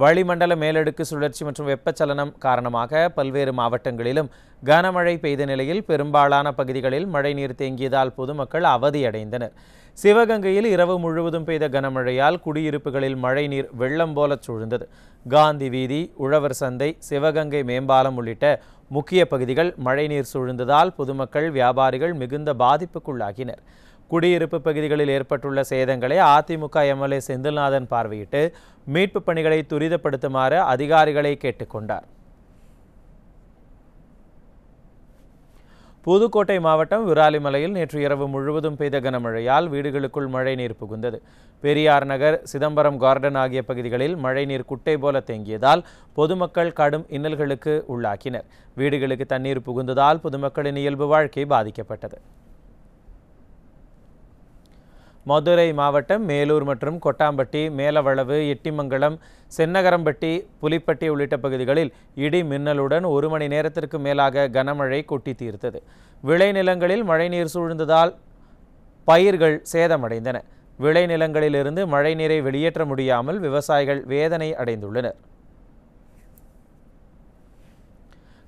வளிமண்டல மேலடுக்கு சுழற்சி மற்றும் வெப்பச்சலனம் காரணமாக பல்வேறு மாவட்டங்களிலும் கனமழை பெய்த நிலையில் பெரும்பாலான பகுதிகளில் மழைநீர் தேங்கியதால் பொதுமக்கள் அவதியடைந்தனர் சிவகங்கையில் இரவு முழுவதும் பெய்த கனமழையால் குடியிருப்புகளில் மழைநீர் வெள்ளம் போல சூழ்ந்தது காந்தி வீதி உழவர் சந்தை சிவகங்கை மேம்பாலம் உள்ளிட்ட முக்கிய பகுதிகள் மழைநீர் சூழ்ந்ததால் பொதுமக்கள் வியாபாரிகள் மிகுந்த பாதிப்புக்குள்ளாகினர் குடியிருப்பு பகுதிகளில் ஏற்பட்டுள்ள சேதங்களை அதிமுக எம்எல்ஏ செந்தில்நாதன் பார்வையிட்டு மீட்பு பணிகளை துரிதப்படுத்துமாறு அதிகாரிகளை கேட்டுக்கொண்டார் புதுக்கோட்டை மாவட்டம் விராலிமலையில் நேற்று இரவு முழுவதும் பெய்த கனமழையால் வீடுகளுக்குள் மழைநீர் புகுந்தது பெரியார் நகர் சிதம்பரம் கார்டன் ஆகிய பகுதிகளில் மழைநீர் குட்டை போல தேங்கியதால் பொதுமக்கள் கடும் இன்னல்களுக்கு உள்ளாக்கினர் வீடுகளுக்கு தண்ணீர் புகுந்ததால் பொதுமக்களின் இயல்பு வாழ்க்கை பாதிக்கப்பட்டது மதுரை மாவட்டம் மேலூர் மற்றும் கொட்டாம்பட்டி மேலவளவு எட்டிமங்கலம் சென்னகரம்பட்டி புலிப்பட்டி உள்ளிட்ட பகுதிகளில் இடி மின்னலுடன் ஒரு மணி நேரத்திற்கு மேலாக கனமழை கொட்டி தீர்த்தது விளைநிலங்களில் மழைநீர் சூழ்ந்ததால் பயிர்கள் சேதமடைந்தன விளைநிலங்களிலிருந்து மழைநீரை வெளியேற்ற முடியாமல் விவசாயிகள் வேதனை அடைந்துள்ளனர்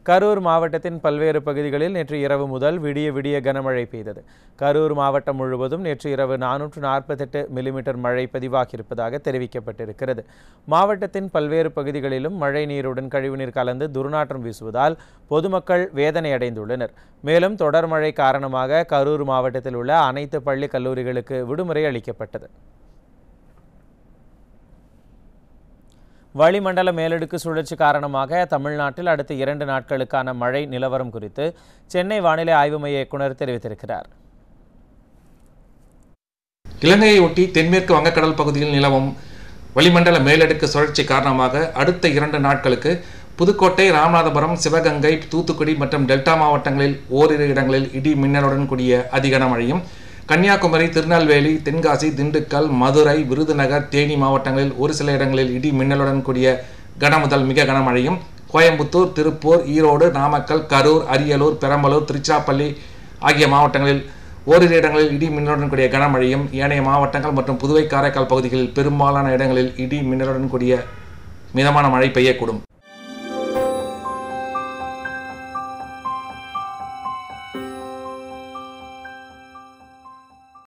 கரூர் மாவட்டத்தின் பல்வேறு பகுதிகளில் நேற்று இரவு முதல் விடிய விடிய கனமழை பெய்தது கரூர் மாவட்டம் முழுவதும் நேற்று இரவு நானூற்று நாற்பத்தெட்டு மில்லிமீட்டர் மழை பதிவாகியிருப்பதாக தெரிவிக்கப்பட்டிருக்கிறது மாவட்டத்தின் பல்வேறு பகுதிகளிலும் மழை நீருடன் கழிவுநீர் கலந்து துர்நாற்றம் வீசுவதால் பொதுமக்கள் வேதனை அடைந்துள்ளனர் மேலும் தொடர் மழை காரணமாக கரூர் மாவட்டத்தில் உள்ள அனைத்து பள்ளி கல்லூரிகளுக்கு விடுமுறை அளிக்கப்பட்டது வளிமண்டல மேலடுக்கு சுழற்சி காரணமாக தமிழ்நாட்டில் அடுத்த இரண்டு நாட்களுக்கான மழை நிலவரம் குறித்து சென்னை வானிலை ஆய்வு மைய இயக்குநர் தெரிவித்திருக்கிறார் இலங்கையை ஒட்டி தென்மேற்கு வங்கக்கடல் பகுதியில் நிலவும் வளிமண்டல மேலடுக்கு சுழற்சி காரணமாக அடுத்த இரண்டு நாட்களுக்கு புதுக்கோட்டை ராமநாதபுரம் சிவகங்கை தூத்துக்குடி மற்றும் டெல்டா மாவட்டங்களில் ஓரிரு இடங்களில் இடி மின்னலுடன் கூடிய அதிகன மழையும் கன்னியாகுமரி திருநெல்வேலி தென்காசி திண்டுக்கல் மதுரை விருதுநகர் தேனி மாவட்டங்களில் ஒரு சில இடங்களில் இடி மின்னலுடன் கூடிய கனமுதல் மிக கனமழையும் கோயம்புத்தூர் திருப்பூர் ஈரோடு நாமக்கல் கரூர் அரியலூர் பெரம்பலூர் திருச்சிராப்பள்ளி ஆகிய மாவட்டங்களில் ஓரிரு இடங்களில் இடி மின்னலுடன் கூடிய கனமழையும் ஏனைய மாவட்டங்கள் மற்றும் புதுவை காரைக்கால் பகுதிகளில் பெரும்பாலான இடங்களில் இடி மின்னலுடன் கூடிய மிதமான மழை பெய்யக்கூடும்